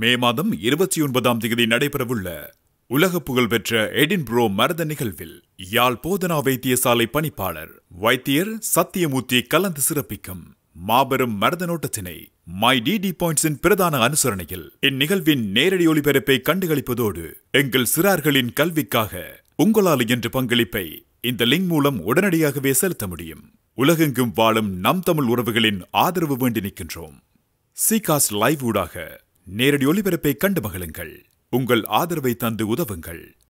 மே மாதம் இருபத்தி ஒன்பதாம் தேதி நடைபெறவுள்ள உலக புகழ்பெற்ற எடின்புரோ மரத நிகழ்வில் யாழ் போதனா வைத்தியசாலை பணிப்பாளர் வைத்தியர் சத்தியமூர்த்தி கலந்து சிறப்பிக்கும் மாபெரும் மரத நோட்டத்தினை மை டிடி பாயிண்ட்ஸின் பிரதான அனுசரணையில் இந்நிகழ்வின் நேரடி ஒளிபரப்பை கண்டுகளிப்பதோடு எங்கள் சிறார்களின் கல்விக்காக உங்களால் என்ற பங்களிப்பை இந்த லிங்க் மூலம் உடனடியாகவே செலுத்த முடியும் உலகெங்கும் வாழும் நம் தமிழ் உறவுகளின் ஆதரவு வேண்டி நிற்கின்றோம் சிகாஸ் லைவ் ஊடாக நேரடி ஒலிபரப்பை கண்டு மகிழுங்கள் உங்கள் ஆதரவை தந்து உதவுங்கள்